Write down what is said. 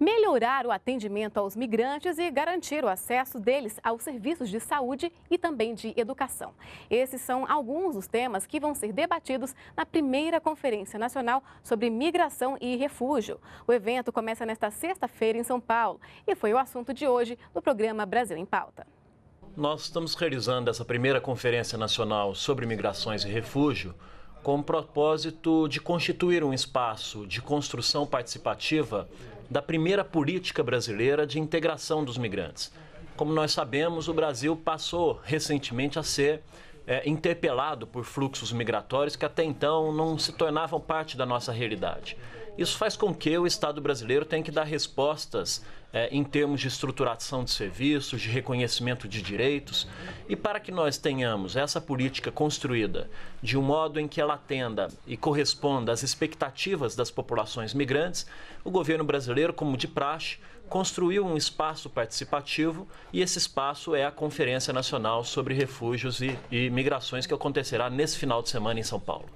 melhorar o atendimento aos migrantes e garantir o acesso deles aos serviços de saúde e também de educação. Esses são alguns dos temas que vão ser debatidos na primeira Conferência Nacional sobre Migração e Refúgio. O evento começa nesta sexta-feira em São Paulo e foi o assunto de hoje do programa Brasil em Pauta. Nós estamos realizando essa primeira Conferência Nacional sobre Migrações e Refúgio com o propósito de constituir um espaço de construção participativa da primeira política brasileira de integração dos migrantes. Como nós sabemos, o Brasil passou recentemente a ser é, interpelado por fluxos migratórios que até então não se tornavam parte da nossa realidade. Isso faz com que o Estado brasileiro tenha que dar respostas é, em termos de estruturação de serviços, de reconhecimento de direitos. E para que nós tenhamos essa política construída de um modo em que ela atenda e corresponda às expectativas das populações migrantes, o governo brasileiro, como de praxe, construiu um espaço participativo e esse espaço é a Conferência Nacional sobre Refúgios e, e Migrações que acontecerá nesse final de semana em São Paulo.